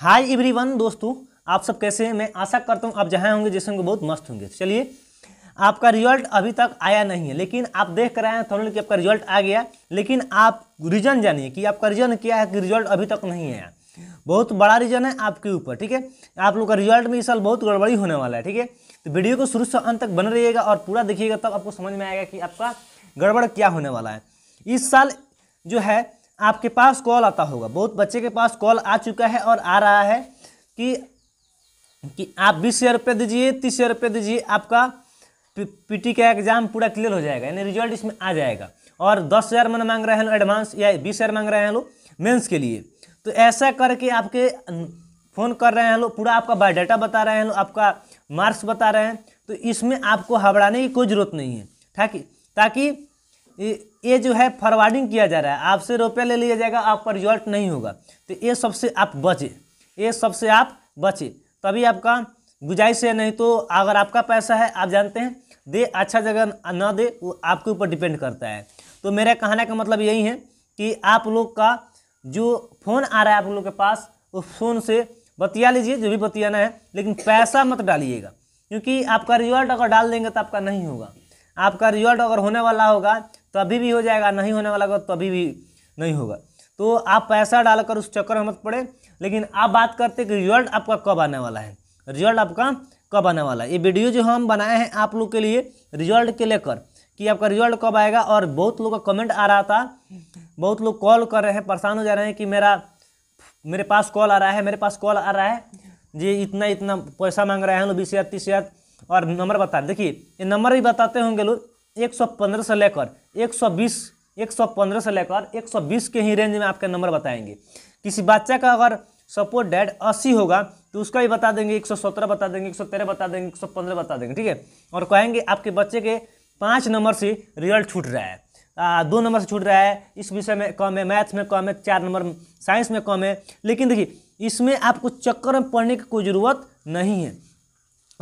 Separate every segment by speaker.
Speaker 1: hi everyone दोस्तों आप सब कैसे हैं मैं आशा करता हूँ आप जहाँ होंगे जैसे होंगे बहुत मस्त होंगे तो चलिए आपका रिजल्ट अभी तक आया नहीं है लेकिन आप देख कर आए हैं थोड़ा कि आपका रिजल्ट आ गया लेकिन आप रीजन जानिए कि आपका रीजन क्या है कि रिजल्ट अभी तक नहीं आया बहुत बड़ा रीजन है आपके ऊपर ठीक है आप लोग का रिजल्ट में इस साल बहुत गड़बड़ी होने वाला है ठीक है तो वीडियो को शुरू से अंत तक बन रहिएगा और पूरा देखिएगा तब आपको समझ में आएगा कि आपका गड़बड़ क्या होने वाला है इस साल जो है आपके पास कॉल आता होगा बहुत बच्चे के पास कॉल आ चुका है और आ रहा है कि कि आप बीस हज़ार रुपये दीजिए तीस हज़ार रुपये दीजिए आपका पीटी का एग्ज़ाम पूरा क्लियर हो जाएगा यानी रिजल्ट इसमें आ जाएगा और दस हज़ार मैंने मांग रहे हैं एडवांस या बीस हज़ार मांग रहे हैं लोग मेंस के लिए तो ऐसा करके आपके फ़ोन कर रहे हैं लोग पूरा आपका बायोडाटा बता रहे हैं लोग आपका मार्क्स बता रहे हैं तो इसमें आपको घबराने की कोई ज़रूरत नहीं है ताकि ताकि ये जो है फॉरवर्डिंग किया जा रहा है आपसे रुपया ले लिया जाएगा आपका रिजल्ट नहीं होगा तो ये सबसे आप बचे ये सबसे आप बचे तभी आपका गुजाइश है नहीं तो अगर आपका पैसा है आप जानते हैं दे अच्छा जगह ना दे वो आपके ऊपर डिपेंड करता है तो मेरा कहने का मतलब यही है कि आप लोग का जो फ़ोन आ रहा है आप लोग के पास उस फ़ोन से बतिया लीजिए जो भी बतियाना है लेकिन पैसा मत डालिएगा क्योंकि आपका रिजल्ट अगर डाल देंगे तो आपका नहीं होगा आपका रिजल्ट अगर होने वाला होगा तो अभी भी हो जाएगा नहीं होने वाला होगा तो अभी भी नहीं होगा तो आप पैसा डालकर उस चक्कर में मत पड़े लेकिन आप बात करते कि रिजल्ट आपका कब आने वाला है रिजल्ट आपका कब आने वाला है ये वीडियो जो हम बनाए हैं आप लोग के लिए रिजल्ट के लेकर कि आपका रिजल्ट कब आएगा और बहुत लोग का कमेंट आ रहा था बहुत लोग कॉल कर रहे हैं परेशान हो जा रहे हैं कि मेरा मेरे पास कॉल आ रहा है मेरे पास कॉल आ रहा है जी इतना इतना पैसा मांग रहे हैं लोग बीस हज़ार तीस हज़ार और नंबर बता देखिए ये नंबर भी बताते होंगे लोग 115 से लेकर 120 115 से लेकर 120 के ही रेंज में आपका नंबर बताएंगे किसी बच्चा का अगर सपोज डैड अस्सी होगा तो उसका भी बता देंगे 117 बता देंगे 113 बता देंगे 115 बता देंगे ठीक है और कहेंगे आपके बच्चे के पाँच नंबर से रिजल्ट छूट रहा है आ, दो नंबर से छूट रहा है इस विषय में कम है मैथ्स में कम है चार नंबर साइंस में कम है लेकिन देखिए इसमें आपको चक्कर में पढ़ने की कोई ज़रूरत नहीं है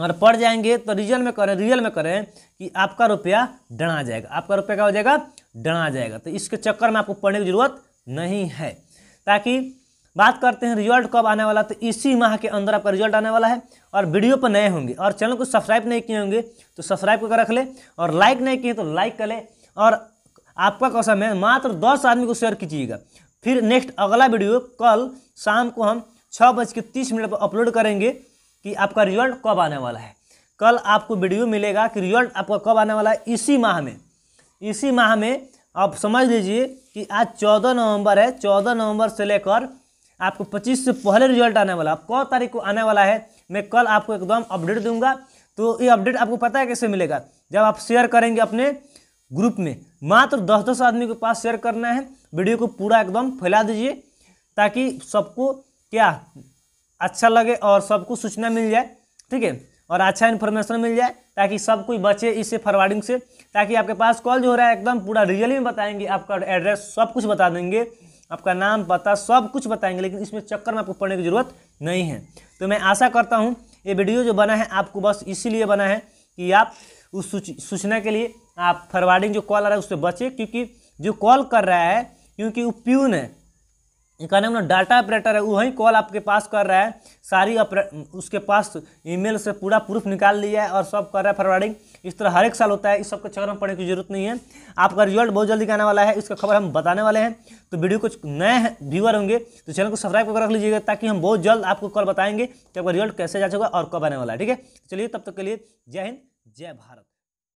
Speaker 1: अगर पड़ जाएंगे तो रियल में करें रियल में करें कि आपका रुपया डणा जाएगा आपका रुपया क्या हो जाएगा डणा जाएगा तो इसके चक्कर में आपको पढ़ने की ज़रूरत नहीं है ताकि बात करते हैं रिजल्ट कब आने वाला तो इसी माह के अंदर आपका रिजल्ट आने वाला है और वीडियो पर नए होंगे और चैनल को सब्सक्राइब नहीं किए होंगे तो सब्सक्राइब कर रख ले और लाइक नहीं किए तो लाइक कर ले और आपका कसम है मात्र दस आदमी को शेयर कीजिएगा फिर नेक्स्ट अगला वीडियो कल शाम को हम छः बज के तीस मिनट पर अपलोड करेंगे कि आपका रिजल्ट कब आने वाला है कल आपको वीडियो मिलेगा कि रिजल्ट आपका कब आने वाला है इसी माह में इसी माह में आप समझ लीजिए कि आज चौदह नवंबर है चौदह नवंबर से लेकर आपको पच्चीस से पहले रिजल्ट आने वाला है कौ तारीख को आने वाला है मैं कल आपको एकदम अपडेट दूंगा तो ये अपडेट आपको पता है कैसे मिलेगा जब आप शेयर करेंगे अपने ग्रुप में मात्र दस दस आदमी के पास शेयर करना है वीडियो को पूरा एकदम फैला दीजिए ताकि सबको क्या अच्छा लगे और सबको सूचना मिल जाए ठीक है और अच्छा इन्फॉर्मेशन मिल जाए ताकि सब कोई बचे इससे फॉरवर्डिंग से ताकि आपके पास कॉल जो हो रहा है एकदम पूरा रियल में बताएंगे आपका एड्रेस सब कुछ बता देंगे आपका नाम पता सब कुछ बताएंगे लेकिन इसमें चक्कर में आपको पड़ने की ज़रूरत नहीं है तो मैं आशा करता हूँ ये वीडियो जो बना है आपको बस इसीलिए बना है कि आप उस सूचना के लिए आप फॉरवर्डिंग जो कॉल आ रहा है उससे बचे क्योंकि जो कॉल कर रहा है क्योंकि वो प्यून है कहने मतलब डाटा ऑपरेटर है वही कॉल आपके पास कर रहा है सारी उसके पास ईमेल से पूरा प्रूफ निकाल लिया है और सब कर रहा है फॉरवर्डिंग इस तरह हर एक साल होता है इस सब के चक्कर में पड़ने की जरूरत नहीं है आपका रिजल्ट बहुत जल्दी आने वाला है इसका खबर हम बताने वाले हैं तो वीडियो कुछ नए व्यूअर होंगे तो चैनल को सब्सक्राइब करके रख लीजिएगा ताकि हम बहुत जल्द आपको कॉल बताएंगे कि आपका रिजल्ट कैसे जा चुका और कब आने वाला है ठीक है तो चलिए तब तक के लिए जय हिंद जय भारत